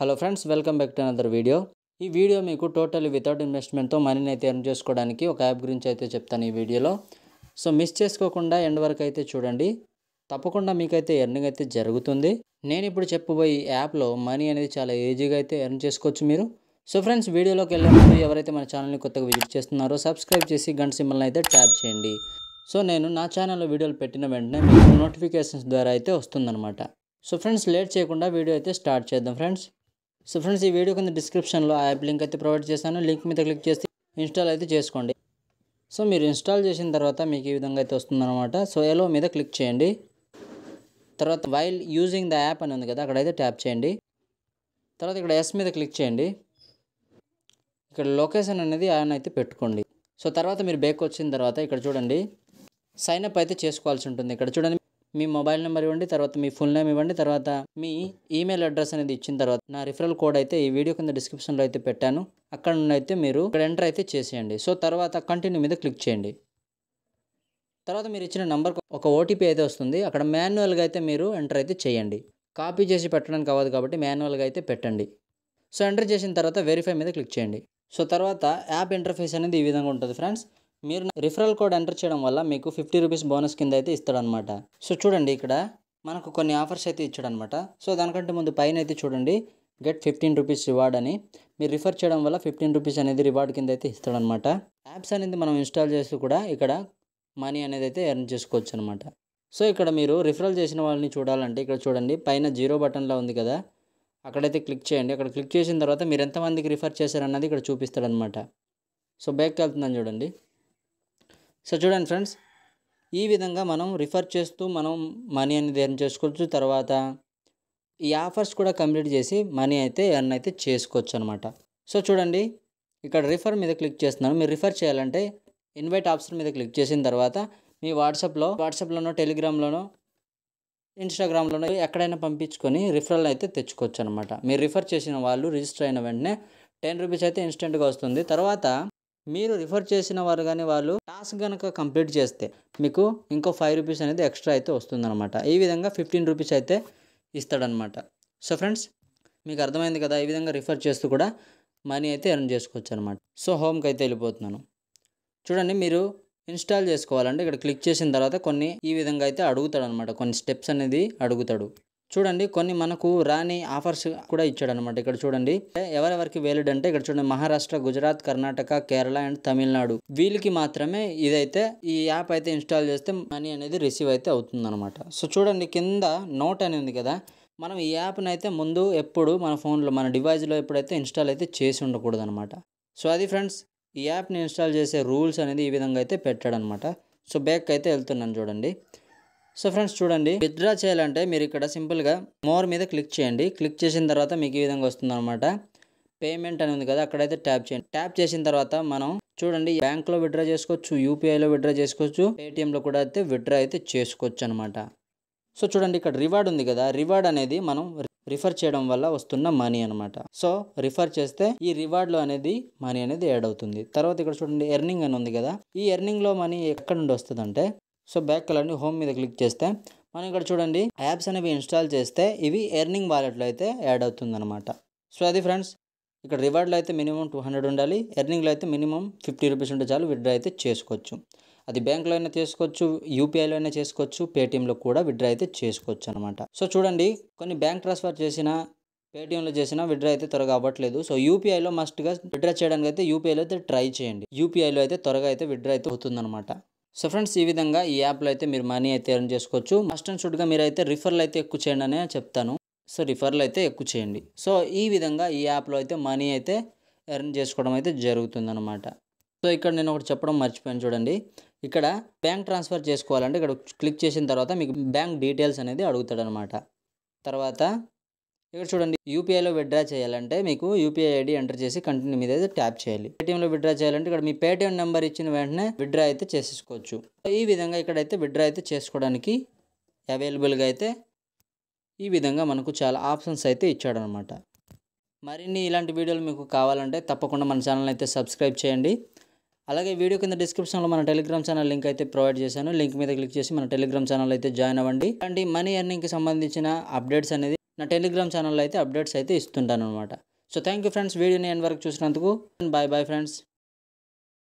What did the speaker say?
hello friends welcome back to another video ఈ video మీకు total without ఇన్వెస్ట్మెంట్తో మనీని అయితే ఎర్న్ చేసుకోవడానికి ఒక యాప్ గురించి అయితే చెప్తాను ఈ వీడియోలో సో మిస్ చేసుకోకుండా ఎండ్ వరకు అయితే చూడండి తప్పకుండా మీకైతే ఎర్నింగ్ అయితే జరుగుతుంది నేను ఇప్పుడు చెప్పబోయే ఈ యాప్లో మనీ అనేది చాలా ఈజీగా అయితే ఎర్న్ చేసుకోవచ్చు మీరు సో ఫ్రెండ్స్ వీడియోలోకి వెళ్ళే ముందు ఎవరైతే మన ఛానల్ని కొత్తగా విజిట్ చేస్తున్నారో సబ్స్క్రైబ్ చేసి గంట సింబల్ని అయితే ట్యాప్ చేయండి సో నేను నా ఛానల్లో వీడియోలు పెట్టిన వెంటనే మీకు నోటిఫికేషన్స్ ద్వారా అయితే వస్తుందన్నమాట సో ఫ్రెండ్స్ లేట్ చేయకుండా వీడియో అయితే స్టార్ట్ చేద్దాం ఫ్రెండ్స్ సో ఫ్రెండ్స్ ఈ వీడియో కింద డిస్క్రిప్షన్లో ఆ యాప్ లింక్ అయితే ప్రొవైడ్ చేశాను లింక్ మీద క్లిక్ చేసి ఇన్స్టాల్ అయితే చేసుకోండి సో మీరు ఇన్స్టాల్ చేసిన తర్వాత మీకు ఈ విధంగా అయితే వస్తుందన్నమాట సో ఎలో మీద క్లిక్ చేయండి తర్వాత వైల్ యూజింగ్ ద యాప్ అని ఉంది కదా అక్కడైతే ట్యాప్ చేయండి తర్వాత ఇక్కడ ఎస్ మీద క్లిక్ చేయండి ఇక్కడ లొకేషన్ అనేది ఆయన అయితే పెట్టుకోండి సో తర్వాత మీరు బ్యాక్ వచ్చిన తర్వాత ఇక్కడ చూడండి సైన్ అప్ అయితే చేసుకోవాల్సి ఉంటుంది ఇక్కడ చూడండి మీ మొబైల్ నెంబర్ ఇవ్వండి తర్వాత మీ ఫుల్ నేమ్ ఇవ్వండి తర్వాత మీ ఈమెయిల్ అడ్రస్ అనేది ఇచ్చిన తర్వాత నా రిఫరల్ కోడ్ అయితే ఈ వీడియో కింద డిస్క్రిప్షన్లో అయితే పెట్టాను అక్కడ నుండి అయితే మీరు ఇక్కడ ఎంటర్ అయితే చేసేయండి సో తర్వాత కంటిన్యూ మీద క్లిక్ చేయండి తర్వాత మీరు ఇచ్చిన నెంబర్కి ఒక ఓటీపీ అయితే వస్తుంది అక్కడ మాన్యువల్గా అయితే మీరు ఎంటర్ అయితే చేయండి కాపీ చేసి పెట్టడానికి అవ్వదు కాబట్టి మాన్యువల్గా అయితే పెట్టండి సో ఎంటర్ చేసిన తర్వాత వెరిఫై మీద క్లిక్ చేయండి సో తర్వాత యాప్ ఇంటర్ఫేస్ అనేది ఈ విధంగా ఉంటుంది ఫ్రెండ్స్ మీరు రిఫరల్ కోడ్ ఎంటర్ చేయడం వల్ల మీకు ఫిఫ్టీ రూపీస్ బోనస్ కింద అయితే ఇస్తాడనమాట సో చూడండి ఇక్కడ మనకు కొన్ని ఆఫర్స్ అయితే ఇచ్చాడనమాట సో దానికంటే ముందు పైన అయితే చూడండి గెట్ ఫిఫ్టీన్ రూపీస్ రివార్డ్ అని మీరు రిఫర్ చేయడం వల్ల ఫిఫ్టీన్ రూపీస్ అనేది రివార్డ్ కింద అయితే ఇస్తాడనమాట యాప్స్ అనేది మనం ఇన్స్టాల్ చేసి కూడా ఇక్కడ మనీ అనేది అయితే ఎర్న్ చేసుకోవచ్చు అనమాట సో ఇక్కడ మీరు రిఫరల్ చేసిన వాళ్ళని చూడాలంటే ఇక్కడ చూడండి పైన జీరో బటన్లో ఉంది కదా అక్కడైతే క్లిక్ చేయండి అక్కడ క్లిక్ చేసిన తర్వాత మీరు ఎంతమందికి రిఫర్ చేశారన్నది ఇక్కడ చూపిస్తాడనమాట సో బ్యాక్కి వెళ్తుందని చూడండి సో చూడండి ఫ్రెండ్స్ ఈ విధంగా మనం రిఫర్ చేస్తూ మనం మనీ అనేది ఎర్న్ చేసుకోవచ్చు తర్వాత ఈ ఆఫర్స్ కూడా కంప్లీట్ చేసి మనీ అయితే ఎర్న్ అయితే చేసుకోవచ్చు అనమాట సో చూడండి ఇక్కడ రిఫర్ మీద క్లిక్ చేస్తున్నాను మీరు రిఫర్ చేయాలంటే ఇన్వైట్ ఆప్షన్ మీద క్లిక్ చేసిన తర్వాత మీ వాట్సాప్లో వాట్సాప్లోనో టెలిగ్రామ్లోనో ఇన్స్టాగ్రామ్లోనో ఎక్కడైనా పంపించుకొని రిఫరల్ అయితే తెచ్చుకోవచ్చు అనమాట మీరు రిఫర్ చేసిన వాళ్ళు రిజిస్టర్ అయిన వెంటనే టెన్ రూపీస్ అయితే ఇన్స్టెంట్గా వస్తుంది తర్వాత మీరు రిఫర్ చేసిన వారు కానీ వాళ్ళు టాస్క్ కనుక కంప్లీట్ చేస్తే మీకు ఇంకో ఫైవ్ రూపీస్ అనేది ఎక్స్ట్రా అయితే వస్తుందన్నమాట ఈ విధంగా ఫిఫ్టీన్ రూపీస్ అయితే ఇస్తాడనమాట సో ఫ్రెండ్స్ మీకు అర్థమైంది కదా ఈ విధంగా రిఫర్ చేస్తూ కూడా మనీ అయితే ఎర్న్ చేసుకోవచ్చు అనమాట సో హోమ్కి అయితే వెళ్ళిపోతున్నాను చూడండి మీరు ఇన్స్టాల్ చేసుకోవాలంటే ఇక్కడ క్లిక్ చేసిన తర్వాత కొన్ని ఈ విధంగా అయితే అడుగుతాడు అనమాట కొన్ని స్టెప్స్ అనేది అడుగుతాడు చూడండి కొన్ని మనకు రాని ఆఫర్స్ కూడా అనమాట ఇక్కడ చూడండి ఎవరెవరికి వేలిడ్ అంటే ఇక్కడ చూడండి మహారాష్ట్ర గుజరాత్ కర్ణాటక కేరళ అండ్ తమిళనాడు వీళ్ళకి మాత్రమే ఇదైతే ఈ యాప్ అయితే ఇన్స్టాల్ చేస్తే మనీ అనేది రిసీవ్ అయితే అవుతుంది సో చూడండి కింద నోట్ అని ఉంది కదా మనం ఈ యాప్ని అయితే ముందు ఎప్పుడు మన ఫోన్లో మన డివైస్లో ఎప్పుడైతే ఇన్స్టాల్ అయితే చేసి ఉండకూడదు అనమాట సో అది ఫ్రెండ్స్ ఈ యాప్ని ఇన్స్టాల్ చేసే రూల్స్ అనేది ఈ విధంగా అయితే పెట్టాడనమాట సో బ్యాక్ అయితే వెళ్తున్నాను చూడండి సో ఫ్రెండ్స్ చూడండి విత్డ్రా చేయాలంటే మీరు ఇక్కడ సింపుల్గా మోర్ మీద క్లిక్ చేయండి క్లిక్ చేసిన తర్వాత మీకు ఈ విధంగా వస్తుందన్నమాట పేమెంట్ అని ఉంది కదా అక్కడైతే ట్యాప్ చేయండి ట్యాప్ చేసిన తర్వాత మనం చూడండి బ్యాంక్లో విత్డ్రా చేసుకోవచ్చు యూపీఐలో విత్డ్రా చేసుకోవచ్చు పేటిఎంలో కూడా అయితే విత్డ్రా అయితే చేసుకోవచ్చు అనమాట సో చూడండి ఇక్కడ రివార్డ్ ఉంది కదా రివార్డ్ అనేది మనం రిఫర్ చేయడం వల్ల వస్తున్న మనీ అనమాట సో రిఫర్ చేస్తే ఈ రివార్డ్లో అనేది మనీ అనేది యాడ్ అవుతుంది తర్వాత ఇక్కడ చూడండి ఎర్నింగ్ అని ఉంది కదా ఈ ఎర్నింగ్లో మనీ ఎక్కడ నుండి వస్తుంది అంటే సో బ్యాక్ కలర్ని హోమ్ మీద క్లిక్ చేస్తే మనం ఇక్కడ చూడండి యాప్స్ అనేవి ఇన్స్టాల్ చేస్తే ఇవి ఎర్నింగ్ వాలెట్లో అయితే యాడ్ అవుతుందన్నమాట సో అది ఫ్రెండ్స్ ఇక్కడ రివార్డ్లో అయితే మినిమం టూ హండ్రెడ్ ఉండాలి ఎర్నింగ్లో అయితే మినిమం ఫిఫ్టీ రూపీస్ ఉంటే చాలు విత్డ్రా అయితే చేసుకోవచ్చు అది బ్యాంక్లో అయినా చేసుకోవచ్చు యూపీఐలో అయినా చేసుకోవచ్చు పేటిఎంలో కూడా విత్డ్రా అయితే చేసుకోవచ్చు అనమాట సో చూడండి కొన్ని బ్యాంక్ ట్రాన్స్ఫర్ చేసిన పేటిఎంలో చేసినా విత్డ్రా అయితే త్వరగా అవ్వట్లేదు సో యూపీఐలో మస్ట్గా విత్డ్రా చేయడానికి అయితే యూపీఐలో అయితే ట్రై చేయండి యూపీఐలో అయితే త్వరగా అయితే విత్డ్రా అయితే అవుతుందన్నమాట సో ఫ్రెండ్స్ ఈ విధంగా ఈ యాప్లో అయితే మీరు మనీ అయితే ఎర్న్ చేసుకోవచ్చు మస్ట్ అండ్ షుడ్గా మీరు అయితే రిఫర్లు అయితే ఎక్కువ చేయండి అనే చెప్తాను సో రిఫర్లు అయితే ఎక్కువ చేయండి సో ఈ విధంగా ఈ యాప్లో అయితే మనీ అయితే ఎర్న్ చేసుకోవడం అయితే జరుగుతుందన్నమాట సో ఇక్కడ నేను ఒకటి చెప్పడం మర్చిపోయాను చూడండి ఇక్కడ బ్యాంక్ ట్రాన్స్ఫర్ చేసుకోవాలంటే ఇక్కడ క్లిక్ చేసిన తర్వాత మీకు బ్యాంక్ డీటెయిల్స్ అనేది అడుగుతాడనమాట తర్వాత ఇక్కడ చూడండి యూపీఐలో విడ్డ్రా చేయాలంటే మీకు యూపీఐ ఐడి ఎంటర్ చేసి కంటిన్యూ మీద అయితే ట్యాప్ చేయాలి పేటీఎంలో విడ్డ్రా చేయాలంటే ఇక్కడ మీ పేటీఎం నెంబర్ ఇచ్చిన వెంటనే విడ్డ్రా అయితే చేసేసుకోవచ్చు ఈ విధంగా ఇక్కడైతే విడ్డ్రా అయితే చేసుకోవడానికి అవైలబుల్గా అయితే ఈ విధంగా మనకు చాలా ఆప్షన్స్ అయితే ఇచ్చాడనమాట మరిన్ని ఇలాంటి వీడియోలు మీకు కావాలంటే తప్పకుండా మన ఛానల్ అయితే సబ్స్క్రైబ్ చేయండి అలాగే వీడియో కింద డిస్క్రిప్షన్లో మన టెలిగ్రామ్ ఛానల్ లింక్ అయితే ప్రొవైడ్ చేశాను లింక్ మీద క్లిక్ చేసి మన టెలిగ్రామ్ ఛానల్ అయితే జాయిన్ అవ్వండి అండ్ మనీ ఎర్నింగ్కి సంబంధించిన అప్డేట్స్ అనేది నా టెలిగ్రామ్ ఛానల్లో అయితే అప్డేట్స్ అయితే ఇస్తుంటాను అనమాట సో థ్యాంక్ యూ ఫ్రెండ్స్ వీడియోని నేను వరకు చూసినందుకు బాయ్ బాయ్ ఫ్రెండ్స్